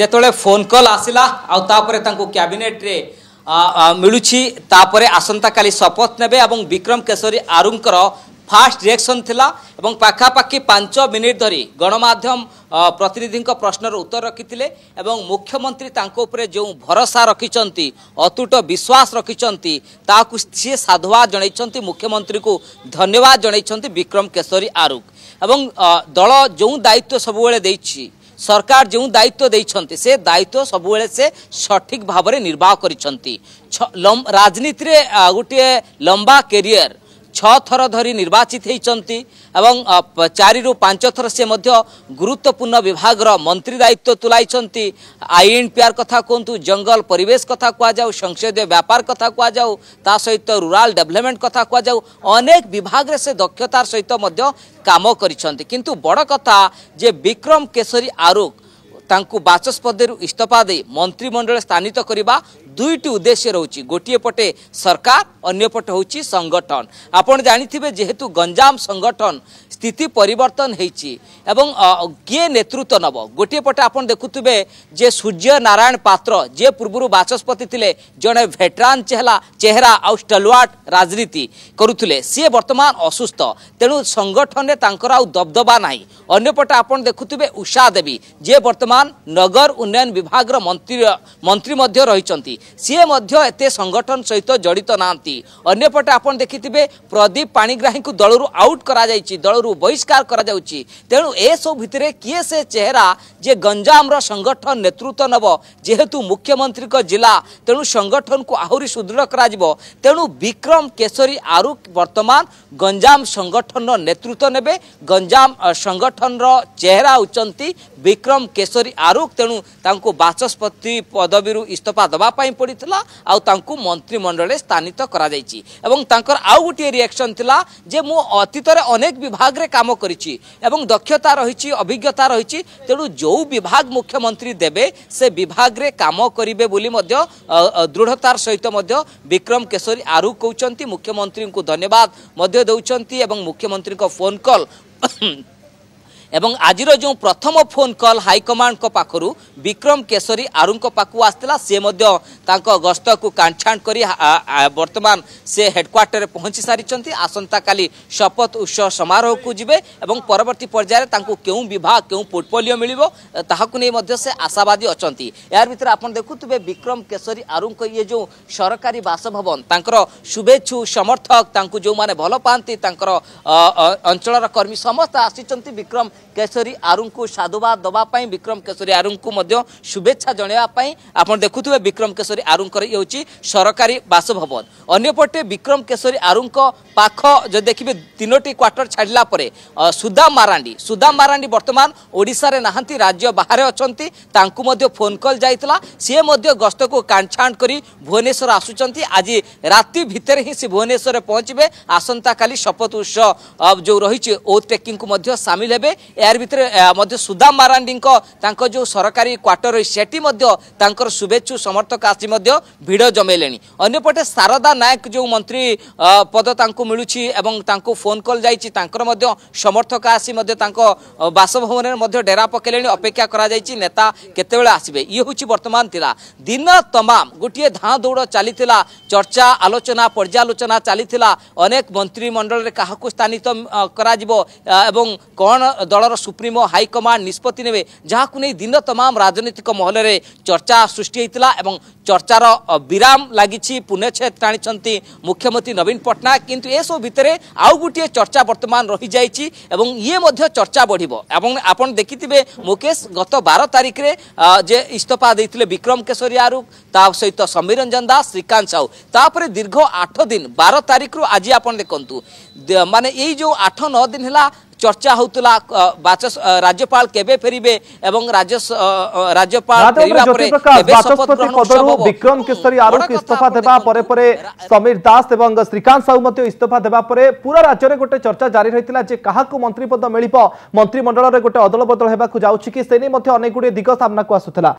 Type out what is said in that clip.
ଯେତେବେଳେ phone call ଆସିଲା ଆଉ ତାପରେ ତାଙ୍କୁ କ୍ୟାବିନେଟ୍ରେ ମିଳୁଛି ତାପରେ ଆସନ୍ତାକାଲି ଶପଥ ନେବେ ଏବଂ ବିକ୍ରମ କେଶରୀ ଆରୁଙ୍କର ଫାଷ୍ଟ ରିଆକ୍ସନ୍ ଥିଲା ଏବଂ ପାଖାପାଖି ପାଞ୍ଚ ମିନିଟ୍ ଧରି ଗଣମାଧ୍ୟମ ପ୍ରତିନିଧିଙ୍କ ପ୍ରଶ୍ନର ଉତ୍ତର ରଖିଥିଲେ ଏବଂ ମୁଖ୍ୟମନ୍ତ୍ରୀ ତାଙ୍କ ଉପରେ ଯେଉଁ ଭରସା ରଖିଛନ୍ତି ଅତୁଟ ବିଶ୍ୱାସ ରଖିଛନ୍ତି ତାହାକୁ ସିଏ ସାଧୁବାଦ ଜଣାଇଛନ୍ତି ମୁଖ୍ୟମନ୍ତ୍ରୀଙ୍କୁ ଧନ୍ୟବାଦ ଜଣାଇଛନ୍ତି ବିକ୍ରମ କେଶରୀ ଆରୁଖ ଏବଂ ଦଳ ଯେଉଁ ଦାୟିତ୍ୱ ସବୁବେଳେ ଦେଇଛି সরকার যে দায়িত্ব দিয়েছেন সে দায়িত্ব সবুলে সে সঠিক ভাবে নির্বাহ করেছেন রাজনীতি গোটিয়ে লম্বা কেয়ার ছথর ধরি নির্বাচিত হয়েছেন এবং চারু পাঁচ থর সে গুরুত্বপূর্ণ বিভাগর মন্ত্রী দায়িত্ব তুলাইছেন আইএনপিআর কথা কুহতু জঙ্গল পরিবেশ কথা কুযাও সংসদীয় ব্যাপার কথা কুযাও তা সহিত রুরাল ডেভেলপমেন্ট কথা কুযাও অনেক বিভাগে সে দক্ষতার সহিত কাম করেছেন কিন্তু বড় কথা যে বিক্রম কেশরী আরুখ ତାଙ୍କୁ ବାଚସ୍ପତିରୁ ଇସ୍ତଫା ଦେଇ ମନ୍ତ୍ରିମଣ୍ଡଳ ସ୍ଥାନିତ କରିବା ଦୁଇଟି ଉଦ୍ଦେଶ୍ୟ ରହୁଛି ଗୋଟିଏ ପଟେ ସରକାର ଅନ୍ୟପଟେ ହେଉଛି ସଂଗଠନ ଆପଣ ଜାଣିଥିବେ ଯେହେତୁ ଗଞ୍ଜାମ ସଂଗଠନ ସ୍ଥିତି ପରିବର୍ତ୍ତନ ହେଇଛି ଏବଂ କିଏ ନେତୃତ୍ୱ ନେବ ଗୋଟିଏ ପଟେ ଆପଣ ଦେଖୁଥିବେ ଯେ ସୂର୍ଯ୍ୟ ନାରାୟଣ ପାତ୍ର ଯିଏ ପୂର୍ବରୁ ବାଚସ୍ପତି ଥିଲେ ଜଣେ ଭେଟରାନ ଚେହେରା ଚେହେରା ଆଉ ଷ୍ଟଲୱାଟ ରାଜନୀତି କରୁଥିଲେ ସିଏ ବର୍ତ୍ତମାନ ଅସୁସ୍ଥ ତେଣୁ ସଂଗଠନରେ ତାଙ୍କର ଆଉ ଦବଦବା ନାହିଁ ଅନ୍ୟପଟେ ଆପଣ ଦେଖୁଥିବେ ଉଷା ଦେବୀ ଯିଏ ବର୍ତ୍ତମାନ ନଗର ଉନ୍ନୟନ ବିଭାଗର ମନ୍ତ୍ରୀ ମନ୍ତ୍ରୀ ମଧ୍ୟ ରହିଛନ୍ତି ସିଏ ମଧ୍ୟ ଏତେ ସଂଗଠନ ସହିତ ଜଡ଼ିତ ନାହାନ୍ତି ଅନ୍ୟପଟେ ଆପଣ ଦେଖିଥିବେ ପ୍ରଦୀପ ପାଣିଗ୍ରାହୀଙ୍କୁ ଦଳରୁ ଆଉଟ୍ କରାଯାଇଛି ଦଳରୁ বহিষ্কার করা যাচ্ছে তেমন এসব ভিতরে কি সে চেহারা যে গঞ্জামর সংগঠন নেতৃত্ব নেব যেহেতু মুখ্যমন্ত্রী জেলা তেমন সংগঠনকে আহরি সুদৃঢ় করা তেমন বিক্রম কেশরী আরু বর্তমান গঞ্জাম সংগঠনর নেতৃত্ব নেবে গঞ্জাম সংগঠনর চেহারা হচ্ছেন বিক্রম কেশরী আরুক তেণু তাঁকু বাচস্পতি পদবীরু ইস্তফা দেওয়া পড়া আউ তাঁকু মন্ত্রিমণ্ডলে স্থানিত করা যাইছি এবং তাঁকর আউ গোটিয়ে রিয়াকশন লা যে মু অতীতরে অনেক বিভাগ ରେଟ୍ରେ କାମ କରିଛି ଏବଂ ଦକ୍ଷତା ରହିଛି ଅଭିଜ୍ଞତା ରହିଛି ତେଣୁ ଯେଉଁ ବିଭାଗ ମୁଖ୍ୟମନ୍ତ୍ରୀ ଦେବେ ସେ ବିଭାଗରେ କାମ କରିବେ ବୋଲି ମଧ୍ୟ ଦୃଢ଼ତାର ସହିତ ମଧ୍ୟ ବିକ୍ରମ କେଶରୀ ଆରୁ କହୁଛନ୍ତି ମୁଖ୍ୟମନ୍ତ୍ରୀଙ୍କୁ ଧନ୍ୟବାଦ ମଧ୍ୟ ଦେଉଛନ୍ତି ଏବଂ ମୁଖ୍ୟମନ୍ତ୍ରୀଙ୍କ ଫୋନ୍ କଲ୍ এবং আজির যে প্রথম ফোন কল হাইকমাণ্ড পাখু বিক্রম কেশରୀ ଆରୁଙ୍କ ପାଖକୁ ଆସିଥିଲା ସେ ମଧ୍ୟ ତାଙ୍କ ଗସ୍ତକୁ କାଣ୍ଛାଣ୍ଟ କରି ବର୍ତ୍ତମାନ ସେ ହେଡ଼କ୍ୱାର୍ଟରରେ ପହଞ୍ଚି ସାରିଛନ୍ତି ଆସନ୍ତାକାଲି ଶପଥ ଉତ୍ସବ ସମାରୋହକୁ ଯିବେ ଏବଂ ପରବର୍ତ୍ତୀ ପର୍ଯ୍ୟାୟରେ ତାଙ୍କୁ କେଉଁ ବିଭାଗ କେଉଁ ପୋର୍ଟଫୋଲିଓ ମିଳିବ ତାହାକୁ ନେଇ ମଧ୍ୟ ସେ ଆଶାବାଦୀ ଅଛନ୍ତି ଏହାର ଭିତରେ ଆପଣ ଦେଖୁଥିବେ ବିକ୍ରମ କେଶରୀ ଆରୁଙ୍କ ଇଏ ଯେଉଁ ସରକାରୀ ବାସଭବନ ତାଙ୍କର ଶୁଭେଚ୍ଛୁ ସମର୍ଥକ ତାଙ୍କୁ ଯେଉଁମାନେ ଭଲ ପାଆନ୍ତି ତାଙ୍କର ଅଞ୍ଚଳର କର୍ମୀ ସମସ୍ତେ ଆସିଛନ୍ତି ବିକ୍ରମ কেশରୀ ଆରୁଙ୍କୁ ସାଧୁବାଦ ଦେବା ପାଇଁ ବିକ୍ରମ କେଶରୀ ଆରୁଙ୍କୁ ମଧ୍ୟ ଶୁଭେଚ୍ଛା ଜଣାଇବା ପାଇଁ ଆପଣ ଦେଖୁଥିବେ ବିକ୍ରମ କେଶରୀ ଆରୁଙ୍କର ଇଏ ହେଉଛି ସରକାରୀ ବାସଭବନ ଅନ୍ୟପଟେ ବିକ୍ରମ କେଶରୀ ଆରୁଙ୍କ ପାଖ ଯଦି ଦେଖିବେ ତିନୋଟି କ୍ୱାର୍ଟର ଛାଡ଼ିଲା ପରେ ସୁଦାମ ମାରାଣ୍ଡି ସୁଦାମ ମାରାଣ୍ଡି ବର୍ତ୍ତମାନ ଓଡ଼ିଶାରେ ନାହାନ୍ତି ରାଜ୍ୟ ବାହାରେ ଅଛନ୍ତି ତାଙ୍କୁ ମଧ୍ୟ ଫୋନ୍ କଲ୍ ଯାଇଥିଲା ସିଏ ମଧ୍ୟ ଗସ୍ତକୁ କାଣ୍ଛାଣ୍ଟ କରି ଭୁବନେଶ୍ୱର ଆସୁଛନ୍ତି ଆଜି ରାତି ଭିତରେ ହିଁ ସେ ଭୁବନେଶ୍ୱରରେ ପହଞ୍ଚିବେ ଆସନ୍ତାକାଲି ଶପଥ ଉତ୍ସ ଯେଉଁ ରହିଛି ଓଥ୍ ଟେକିଂକୁ ମଧ୍ୟ ସାମିଲ ହେବେ ଏହାର ଭିତରେ ମଧ୍ୟ ସୁଦାମ ମାରାଣ୍ଡିଙ୍କ ତାଙ୍କ ଯେଉଁ ସରକାରୀ କ୍ୱାର୍ଟର ରହି ସେଠି ମଧ୍ୟ ତାଙ୍କର ଶୁଭେଚ୍ଛୁ ସମର୍ଥକ ଆସି ମଧ୍ୟ ଭିଡ଼ ଜମେଇଲେଣି ଅନ୍ୟପଟେ ଶାରଦା ନାୟକ ଯେଉଁ ମନ୍ତ୍ରୀ ପଦ ତାଙ୍କୁ ମିଳୁଛି ଏବଂ ତାଙ୍କୁ ଫୋନ୍ କଲ୍ ଯାଇଛି ତାଙ୍କର ମଧ୍ୟ ସମର୍ଥକ ଆସି ମଧ୍ୟ ତାଙ୍କ ବାସଭବନରେ ମଧ୍ୟ ଡେରା ପକାଇଲେଣି ଅପେକ୍ଷା କରାଯାଇଛି ନେତା କେତେବେଳେ ଆସିବେ ଇଏ ହେଉଛି ବର୍ତ୍ତମାନ ଥିଲା ଦିନ ତମାମ ଗୋଟିଏ ଧାଁ ଦୌଡ଼ ଚାଲିଥିଲା ଚର୍ଚ୍ଚା ଆଲୋଚନା ପର୍ଯ୍ୟାଲୋଚନା ଚାଲିଥିଲା ଅନେକ ମନ୍ତ୍ରିମଣ୍ଡଳରେ କାହାକୁ ସ୍ଥାନିତ କରାଯିବ ଏବଂ କ'ଣ ଦଳର ସୁପ୍ରିମୋ ହାଇକମାଣ୍ଡ ନିଷ୍ପତ୍ତି ନେବେ ଯାହାକୁ ନେଇ ଦିନ ତମାମ ରାଜନୈତିକ ମହଲରେ ଚର୍ଚ୍ଚା ସୃଷ୍ଟି ହୋଇଥିଲା ଏବଂ ଚର୍ଚ୍ଚାର ବିରାମ ଲାଗିଛି ପୁନଃଚ୍ଛେଦ ଟାଣିଛନ୍ତି ମୁଖ୍ୟମନ୍ତ୍ରୀ ନବୀନ ପଟ୍ଟନାୟକ କିନ୍ତୁ ଏସବୁ ଭିତରେ ଆଉ ଗୋଟିଏ ଚର୍ଚ୍ଚା ବର୍ତ୍ତମାନ ରହିଯାଇଛି ଏବଂ ଇଏ ମଧ୍ୟ ଚର୍ଚ୍ଚା ବଢ଼ିବ ଏବଂ ଆପଣ ଦେଖିଥିବେ ମୁକେଶ ଗତ ବାର ତାରିଖରେ ଯେ ଇସ୍ତଫା ଦେଇଥିଲେ ବିକ୍ରମ କେଶରିଆରୁ ତା ସହିତ ସମୀରଞ୍ଜନ ଦାସ ଶ୍ରୀକାନ୍ତ ସାହୁ ତାପରେ ଦୀର୍ଘ ଆଠ ଦିନ ବାର ତାରିଖରୁ ଆଜି ଆପଣ ଦେଖନ୍ତୁ ମାନେ ଏଇ ଯେଉଁ ଆଠ ନଅ ଦିନ ହେଲା চর্চা হউতলা রাজ্যপাল কেবে ফেরবে এবং রাজ্যপাল ফেরিবা পরে বিক্রম কেশরী আরুক ইস্তফা দেওয়া পরে পরে সমীর দাস এবং শ্রীকান্ত সাহু মধ্যে ইস্তফা দেওয়া পরে পুরা রাজ্যের গোটে চর্চা জারি রয়েছিল যে কাহাকু মন্ত্রী পদ মিলিব মন্ত্রিমণ্ডলের গোটে অদল বদল হওয়া যাচ্ছে কি সে নিয়ে অনেকগুড়ি দিগ সামনাকু আসুলা